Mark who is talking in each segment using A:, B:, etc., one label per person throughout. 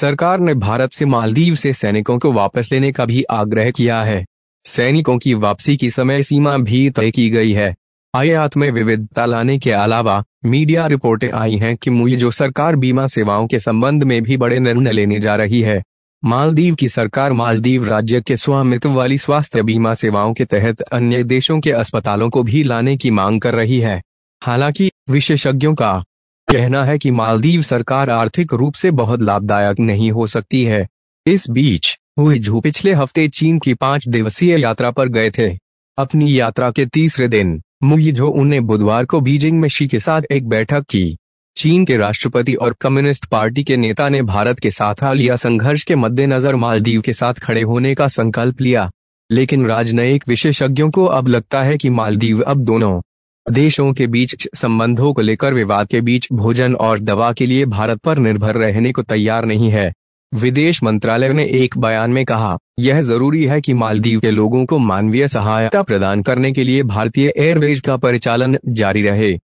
A: सरकार ने भारत से मालदीव से सैनिकों को वापस लेने का भी आग्रह किया है सैनिकों की वापसी की समय सीमा भी तय की गई है आयात में विविधता लाने के अलावा मीडिया रिपोर्टें आई हैं कि मुई जो सरकार बीमा सेवाओं के संबंध में भी बड़े निर्णय लेने जा रही है मालदीव की सरकार मालदीव राज्य के स्वामित्व वाली स्वास्थ्य बीमा सेवाओं के तहत अन्य देशों के अस्पतालों को भी लाने की मांग कर रही है हालांकि विशेषज्ञों का कहना है कि मालदीव सरकार आर्थिक रूप से बहुत लाभदायक नहीं हो सकती है इस बीच हुई पिछले हफ्ते चीन की पांच दिवसीय यात्रा पर गए थे अपनी यात्रा के तीसरे दिन मुईझो उन्हें बुधवार को बीजिंग में शी के साथ एक बैठक की चीन के राष्ट्रपति और कम्युनिस्ट पार्टी के नेता ने भारत के साथ हालिया संघर्ष के मद्देनजर मालदीव के साथ खड़े होने का संकल्प लिया लेकिन राजनयिक विशेषज्ञों को अब लगता है कि मालदीव अब दोनों देशों के बीच संबंधों को लेकर विवाद के बीच भोजन और दवा के लिए भारत पर निर्भर रहने को तैयार नहीं है विदेश मंत्रालय ने एक बयान में कहा यह जरूरी है कि मालदीव के लोगों को मानवीय सहायता प्रदान करने के लिए भारतीय एयरवेज का परिचालन जारी रहे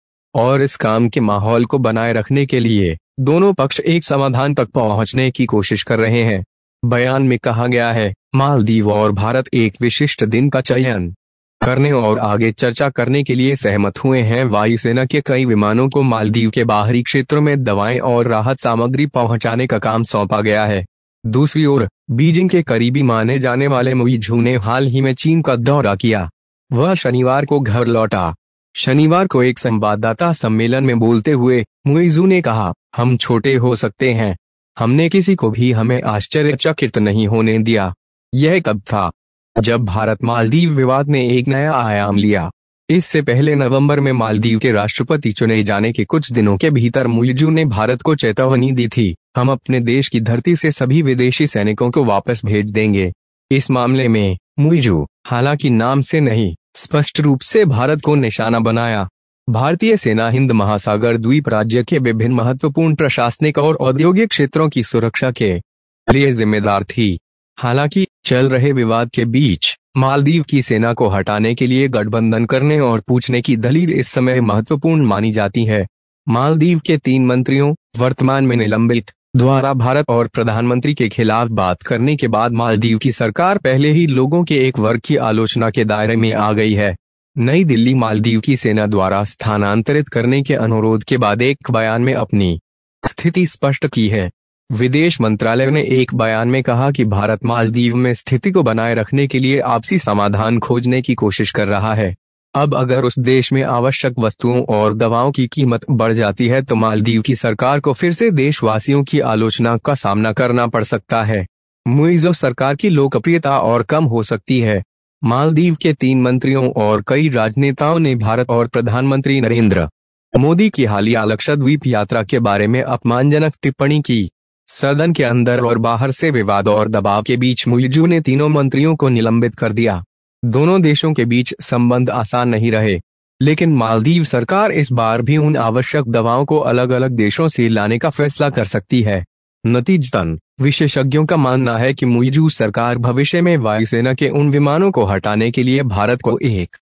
A: और इस काम के माहौल को बनाए रखने के लिए दोनों पक्ष एक समाधान तक पहुंचने की कोशिश कर रहे हैं बयान में कहा गया है मालदीव और भारत एक विशिष्ट दिन का चयन करने और आगे चर्चा करने के लिए सहमत हुए हैं वायुसेना के कई विमानों को मालदीव के बाहरी क्षेत्रों में दवाएं और राहत सामग्री पहुंचाने का काम सौंपा गया है दूसरी ओर बीजिंग के करीबी माने जाने वाले मुई झू ने हाल ही में चीन का दौरा किया वह शनिवार को घर लौटा शनिवार को एक संवाददाता सम्मेलन में बोलते हुए मुईजू ने कहा हम छोटे हो सकते हैं हमने किसी को भी हमें आश्चर्यचकित नहीं होने दिया यह कब था जब भारत मालदीव विवाद ने एक नया आयाम लिया इससे पहले नवंबर में मालदीव के राष्ट्रपति चुने जाने के कुछ दिनों के भीतर मुलजू ने भारत को चेतावनी दी थी हम अपने देश की धरती से सभी विदेशी सैनिकों को वापस भेज देंगे इस मामले में मुलजू हालांकि नाम से नहीं स्पष्ट रूप से भारत को निशाना बनाया भारतीय सेना हिंद महासागर द्वीप राज्य के विभिन्न महत्वपूर्ण प्रशासनिक और औद्योगिक क्षेत्रों की सुरक्षा के लिए जिम्मेदार थी हालांकि चल रहे विवाद के बीच मालदीव की सेना को हटाने के लिए गठबंधन करने और पूछने की दलील इस समय महत्वपूर्ण मानी जाती है मालदीव के तीन मंत्रियों वर्तमान में निलंबित द्वारा भारत और प्रधानमंत्री के खिलाफ बात करने के बाद मालदीव की सरकार पहले ही लोगों के एक वर्ग की आलोचना के दायरे में आ गई है नई दिल्ली मालदीव की सेना द्वारा स्थानांतरित करने के अनुरोध के बाद एक बयान में अपनी स्थिति स्पष्ट की है विदेश मंत्रालय ने एक बयान में कहा कि भारत मालदीव में स्थिति को बनाए रखने के लिए आपसी समाधान खोजने की कोशिश कर रहा है अब अगर उस देश में आवश्यक वस्तुओं और दवाओं की कीमत बढ़ जाती है तो मालदीव की सरकार को फिर से देशवासियों की आलोचना का सामना करना पड़ सकता है मुइजो सरकार की लोकप्रियता और कम हो सकती है मालदीव के तीन मंत्रियों और कई राजनेताओं ने भारत और प्रधानमंत्री नरेंद्र मोदी की हालिया लक्षद्वीप यात्रा के बारे में अपमानजनक टिप्पणी की सदन के अंदर और बाहर से विवाद और दबाव के बीच मुइजू ने तीनों मंत्रियों को निलंबित कर दिया दोनों देशों के बीच संबंध आसान नहीं रहे लेकिन मालदीव सरकार इस बार भी उन आवश्यक दवाओं को अलग अलग देशों से लाने का फैसला कर सकती है नतीजतन विशेषज्ञों का मानना है कि मुइजू सरकार भविष्य में वायुसेना के उन विमानों को हटाने के लिए भारत को एक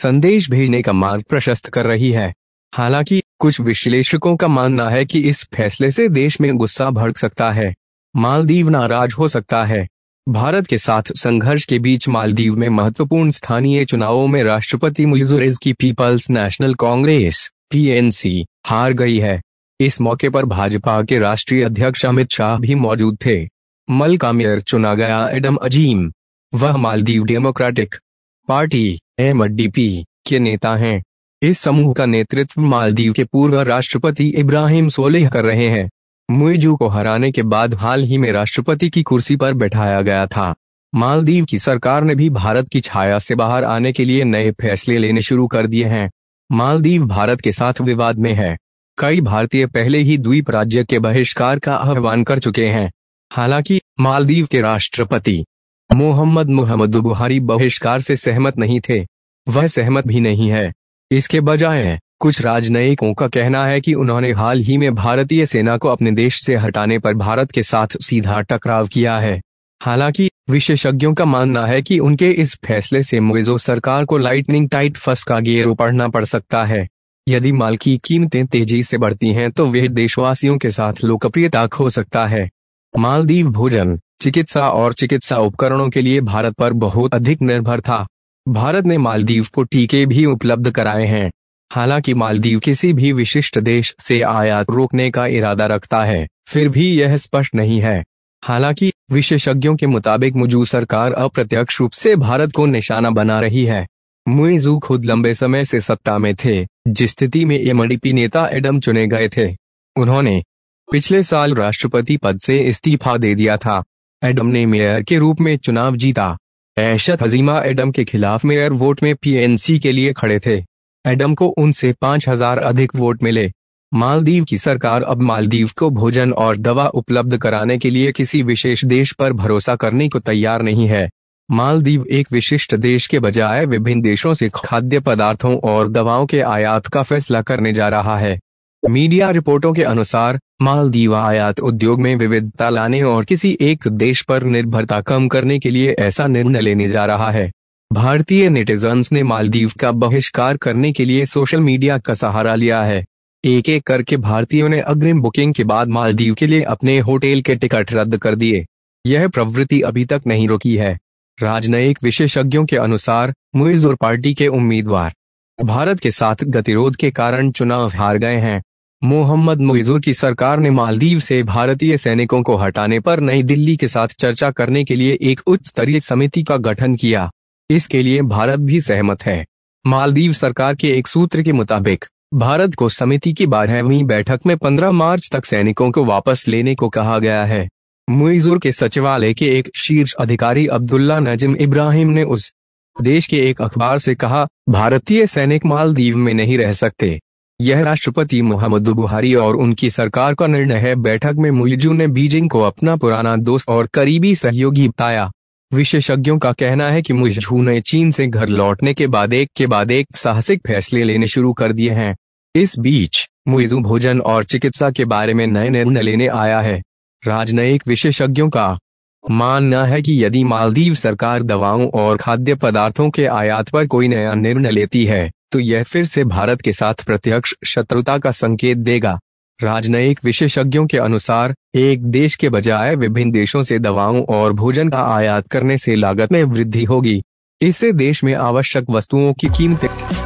A: संदेश भेजने का मार्ग प्रशस्त कर रही है हालांकि कुछ विश्लेषकों का मानना है कि इस फैसले से देश में गुस्सा भड़क सकता है मालदीव नाराज हो सकता है भारत के साथ संघर्ष के बीच मालदीव में महत्वपूर्ण स्थानीय चुनावों में राष्ट्रपति मुजुरेज की पीपल्स नेशनल कांग्रेस पीएनसी हार गई है इस मौके पर भाजपा के राष्ट्रीय अध्यक्ष अमित शाह भी मौजूद थे मल का मेयर चुना गया एडम अजीम वह मालदीव डेमोक्रेटिक पार्टी एम के नेता हैं इस समूह का नेतृत्व मालदीव के पूर्व राष्ट्रपति इब्राहिम सोलेह कर रहे हैं मुइजू को हराने के बाद हाल ही में राष्ट्रपति की कुर्सी पर बैठाया गया था मालदीव की सरकार ने भी भारत की छाया से बाहर आने के लिए नए फैसले लेने शुरू कर दिए हैं मालदीव भारत के साथ विवाद में है कई भारतीय पहले ही द्वीप राज्य के बहिष्कार का आह्वान कर चुके हैं हालांकि मालदीव के राष्ट्रपति मोहम्मद मोहम्मद बुहारी बहिष्कार से सहमत नहीं थे वह सहमत भी नहीं है इसके बजाय कुछ राजनयिकों का कहना है कि उन्होंने हाल ही में भारतीय सेना को अपने देश से हटाने पर भारत के साथ सीधा टकराव किया है हालांकि विशेषज्ञों का मानना है कि उनके इस फैसले से मोइजो सरकार को लाइटनिंग टाइट फस का गेर उपड़ना पड़ सकता है यदि माल की कीमतें तेजी से बढ़ती हैं तो वे देशवासियों के साथ लोकप्रियता खो सकता है मालदीव भोजन चिकित्सा और चिकित्सा उपकरणों के लिए भारत पर बहुत अधिक निर्भर था भारत ने मालदीव को टीके भी उपलब्ध कराए हैं हालांकि मालदीव किसी भी विशिष्ट देश से आयात रोकने का इरादा रखता है फिर भी यह स्पष्ट नहीं है हालांकि विशेषज्ञों के मुताबिक मुजू सरकार अप्रत्यक्ष रूप से भारत को निशाना बना रही है मुइजू खुद लंबे समय से सत्ता में थे जिस स्थिति में एमडीपी नेता एडम चुने गए थे उन्होंने पिछले साल राष्ट्रपति पद से इस्तीफा दे दिया था एडम ने मेयर के रूप में चुनाव जीता एशत हजीमा एडम के खिलाफ मेयर वोट में पीएनसी के लिए खड़े थे एडम को उनसे पांच हजार अधिक वोट मिले मालदीव की सरकार अब मालदीव को भोजन और दवा उपलब्ध कराने के लिए किसी विशेष देश पर भरोसा करने को तैयार नहीं है मालदीव एक विशिष्ट देश के बजाय विभिन्न देशों से खाद्य पदार्थों और दवाओं के आयात का फैसला करने जा रहा है मीडिया रिपोर्टों के अनुसार मालदीव आयात उद्योग में विविधता लाने और किसी एक देश पर निर्भरता कम करने के लिए ऐसा निर्णय लेने जा रहा है भारतीय नेटिजन्स ने मालदीव का बहिष्कार करने के लिए सोशल मीडिया का सहारा लिया है एक एक करके भारतीयों ने अग्रिम बुकिंग के बाद मालदीव के लिए अपने होटल के टिकट रद्द कर दिए यह प्रवृत्ति अभी तक नहीं रुकी है राजनयिक विशेषज्ञों के अनुसार मुइज और पार्टी के उम्मीदवार भारत के साथ गतिरोध के कारण चुनाव हार गए हैं मोहम्मद मोइजुर की सरकार ने मालदीव से भारतीय सैनिकों को हटाने पर नई दिल्ली के साथ चर्चा करने के लिए एक उच्च स्तरीय समिति का गठन किया इसके लिए भारत भी सहमत है मालदीव सरकार के एक सूत्र के मुताबिक भारत को समिति की बारहवीं बैठक में 15 मार्च तक सैनिकों को वापस लेने को कहा गया है मुइजुर के सचिवालय के एक शीर्ष अधिकारी अब्दुल्ला नजम इब्राहिम ने उस देश के एक अखबार से कहा भारतीय सैनिक मालदीव में नहीं रह सकते यह राष्ट्रपति मोहम्मद बुहारी और उनकी सरकार का निर्णय है बैठक में मुइजू ने बीजिंग को अपना पुराना दोस्त और करीबी सहयोगी बताया विशेषज्ञों का कहना है कि मुइजू ने चीन से घर लौटने के बाद एक के बाद एक साहसिक फैसले लेने शुरू कर दिए हैं इस बीच मुइजू भोजन और चिकित्सा के बारे में नए निर्णय लेने आया है राजनयिक विशेषज्ञों का मानना है कि यदि मालदीव सरकार दवाओं और खाद्य पदार्थों के आयात पर कोई नया निर्णय लेती है तो यह फिर से भारत के साथ प्रत्यक्ष शत्रुता का संकेत देगा राजनयिक विशेषज्ञों के अनुसार एक देश के बजाय विभिन्न देशों से दवाओं और भोजन का आयात करने से लागत में वृद्धि होगी इससे देश में आवश्यक वस्तुओं की कीमतें